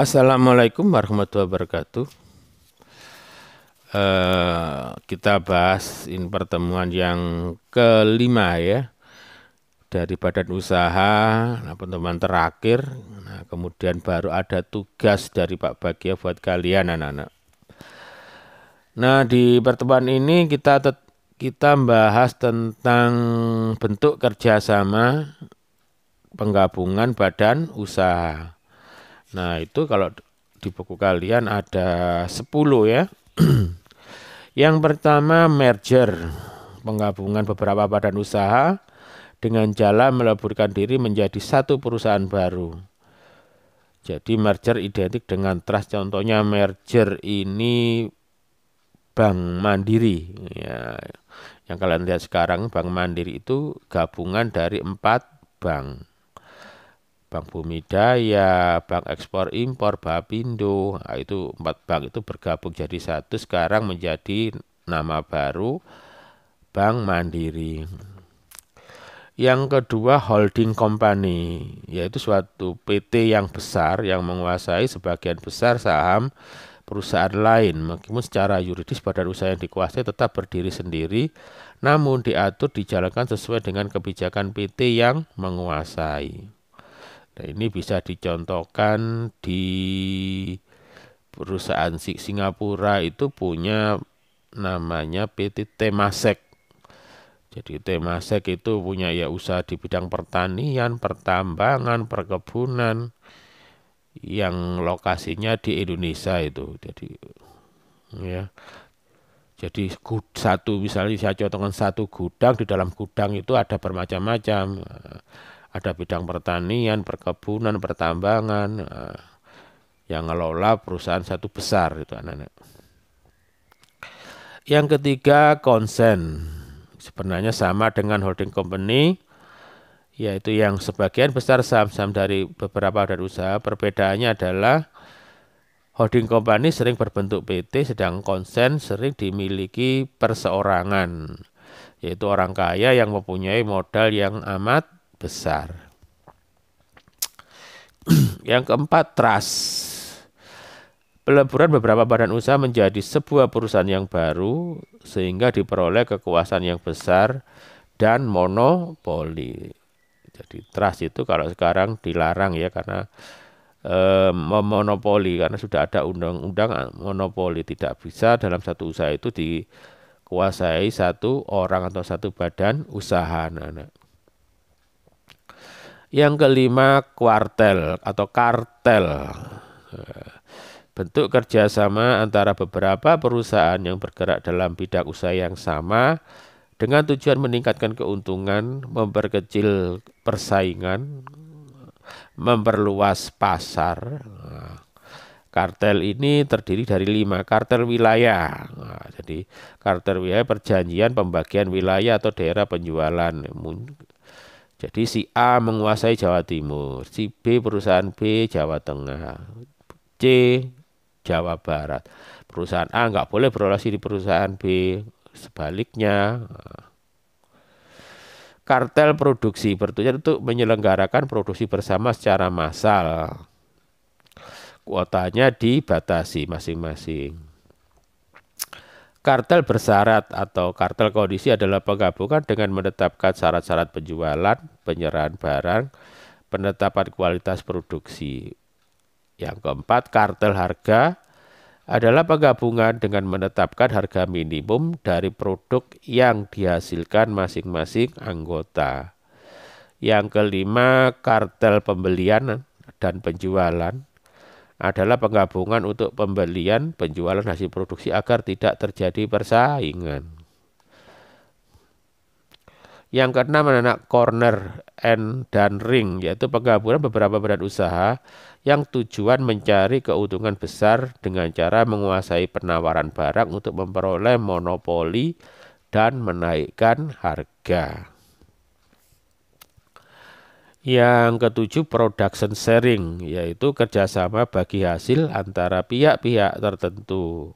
Assalamualaikum warahmatullahi wabarakatuh. Uh, kita bahas ini pertemuan yang kelima ya dari Badan Usaha, nah, teman terakhir. Nah, kemudian baru ada tugas dari Pak Bagia buat kalian anak-anak. Nah di pertemuan ini kita kita bahas tentang bentuk kerjasama penggabungan badan usaha Nah, itu kalau di buku kalian ada 10 ya. Yang pertama merger, penggabungan beberapa badan usaha dengan jalan meleburkan diri menjadi satu perusahaan baru. Jadi merger identik dengan trust. Contohnya merger ini Bank Mandiri. Ya, yang kalian lihat sekarang Bank Mandiri itu gabungan dari empat bank. Bank Bumi Daya, Bank Ekspor Impor, Bapindo, nah, itu empat bank itu bergabung jadi satu sekarang menjadi nama baru Bank Mandiri. Yang kedua holding company, yaitu suatu PT yang besar yang menguasai sebagian besar saham perusahaan lain. Meskipun secara yuridis badan usaha yang dikuasai tetap berdiri sendiri, namun diatur dijalankan sesuai dengan kebijakan PT yang menguasai. Nah, ini bisa dicontohkan di perusahaan Singapura itu punya namanya PT Temasek. Jadi Temasek itu punya ya usaha di bidang pertanian, pertambangan, perkebunan yang lokasinya di Indonesia itu. Jadi ya. Jadi satu misalnya saya contohkan satu gudang di dalam gudang itu ada bermacam-macam ada bidang pertanian, perkebunan, pertambangan eh, yang ngelola perusahaan satu besar itu anak-anak. Yang ketiga konsen sebenarnya sama dengan holding company yaitu yang sebagian besar saham-saham dari beberapa badan usaha perbedaannya adalah holding company sering berbentuk PT sedang konsen sering dimiliki perseorangan yaitu orang kaya yang mempunyai modal yang amat besar. yang keempat, trust. Peleburan beberapa badan usaha menjadi sebuah perusahaan yang baru sehingga diperoleh kekuasaan yang besar dan monopoli. Jadi trust itu kalau sekarang dilarang ya karena eh, monopoli karena sudah ada undang-undang eh, monopoli tidak bisa dalam satu usaha itu dikuasai satu orang atau satu badan usaha anak-anak. Yang kelima, kuartel atau kartel. Bentuk kerjasama antara beberapa perusahaan yang bergerak dalam bidang usaha yang sama dengan tujuan meningkatkan keuntungan, memperkecil persaingan, memperluas pasar. Kartel ini terdiri dari lima kartel wilayah. Nah, jadi kartel wilayah perjanjian pembagian wilayah atau daerah penjualan jadi si A menguasai Jawa Timur, si B perusahaan B Jawa Tengah, C Jawa Barat. Perusahaan A nggak boleh berolasi di perusahaan B, sebaliknya. Kartel produksi bertujuan untuk menyelenggarakan produksi bersama secara massal. Kuotanya dibatasi masing-masing Kartel bersyarat atau kartel kondisi adalah penggabungan dengan menetapkan syarat-syarat penjualan, penyerahan barang, penetapan kualitas produksi. Yang keempat, kartel harga adalah penggabungan dengan menetapkan harga minimum dari produk yang dihasilkan masing-masing anggota. Yang kelima, kartel pembelian dan penjualan adalah penggabungan untuk pembelian penjualan hasil produksi agar tidak terjadi persaingan. Yang keenam adalah corner and dan ring yaitu penggabungan beberapa badan usaha yang tujuan mencari keuntungan besar dengan cara menguasai penawaran barang untuk memperoleh monopoli dan menaikkan harga. Yang ketujuh production sharing yaitu kerjasama bagi hasil antara pihak-pihak tertentu.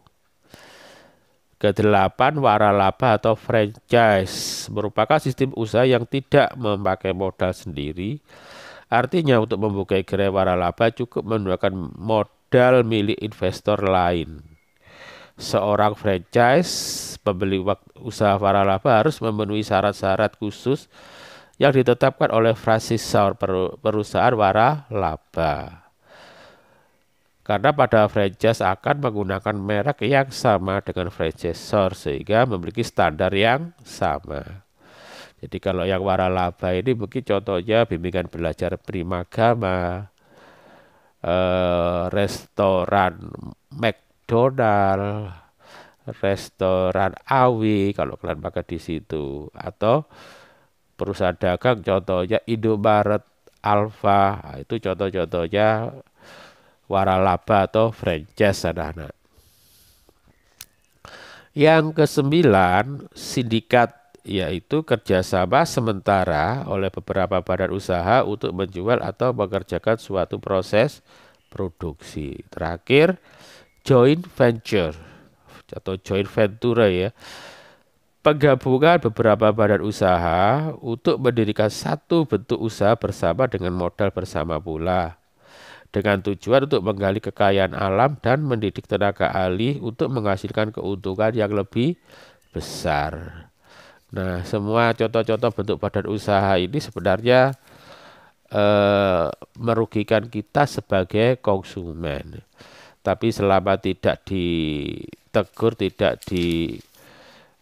Kedelapan waralaba atau franchise merupakan sistem usaha yang tidak memakai modal sendiri. Artinya untuk membuka gerai waralaba cukup menggunakan modal milik investor lain. Seorang franchise pembeli usaha waralaba harus memenuhi syarat-syarat khusus yang ditetapkan oleh Francis Saur perusahaan wara laba. Karena pada franchise akan menggunakan merek yang sama dengan franchisor sehingga memiliki standar yang sama. Jadi kalau yang wara laba ini mungkin contohnya bimbingan belajar primagama, eh, restoran McDonald, restoran Awi kalau kalian pakai di situ atau perusahaan dagang contohnya Indomaret, Alfa, nah, itu contoh-contohnya waralaba atau franchise anak-anak. Yang kesembilan, sindikat yaitu kerjasama sementara oleh beberapa badan usaha untuk menjual atau mengerjakan suatu proses produksi. Terakhir, joint venture atau joint venture ya penggabungan beberapa badan usaha untuk mendirikan satu bentuk usaha bersama dengan modal bersama pula dengan tujuan untuk menggali kekayaan alam dan mendidik tenaga ahli untuk menghasilkan keuntungan yang lebih besar. Nah, semua contoh-contoh bentuk badan usaha ini sebenarnya eh, merugikan kita sebagai konsumen. Tapi selama tidak ditegur, tidak di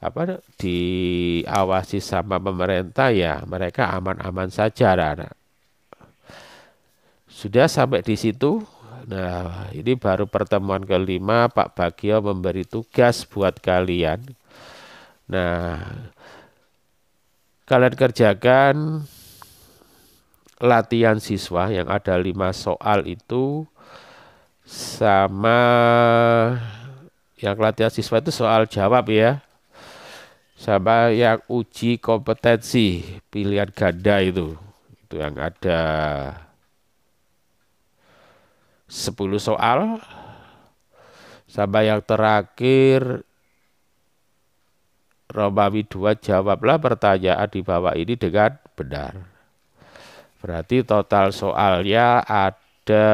apa diawasi sama pemerintah ya mereka aman-aman saja anak Sudah sampai di situ. Nah, ini baru pertemuan kelima Pak Bagio memberi tugas buat kalian. Nah, kalian kerjakan latihan siswa yang ada lima soal itu sama yang latihan siswa itu soal jawab ya sama yang uji kompetensi pilihan ganda itu itu yang ada 10 soal sama yang terakhir Romawi 2 jawablah pertanyaan di bawah ini dengan benar. Berarti total soalnya ada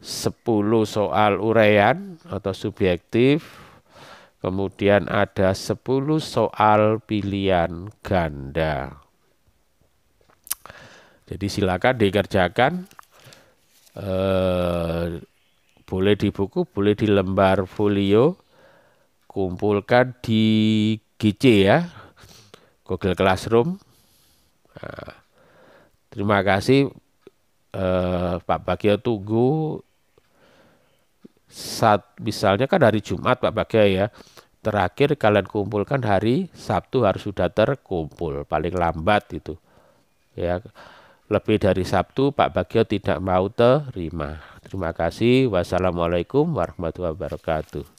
10 soal urean atau subjektif, Kemudian ada 10 soal pilihan ganda. Jadi silakan dikerjakan. Eh, boleh di buku, boleh di lembar folio. Kumpulkan di GC ya, Google Classroom. Nah, terima kasih eh, Pak Bagio tunggu saat misalnya kan hari Jumat Pak Bagio ya. Terakhir kalian kumpulkan hari Sabtu harus sudah terkumpul paling lambat itu. Ya. Lebih dari Sabtu Pak Bagio tidak mau terima. Terima kasih. Wassalamualaikum warahmatullahi wabarakatuh.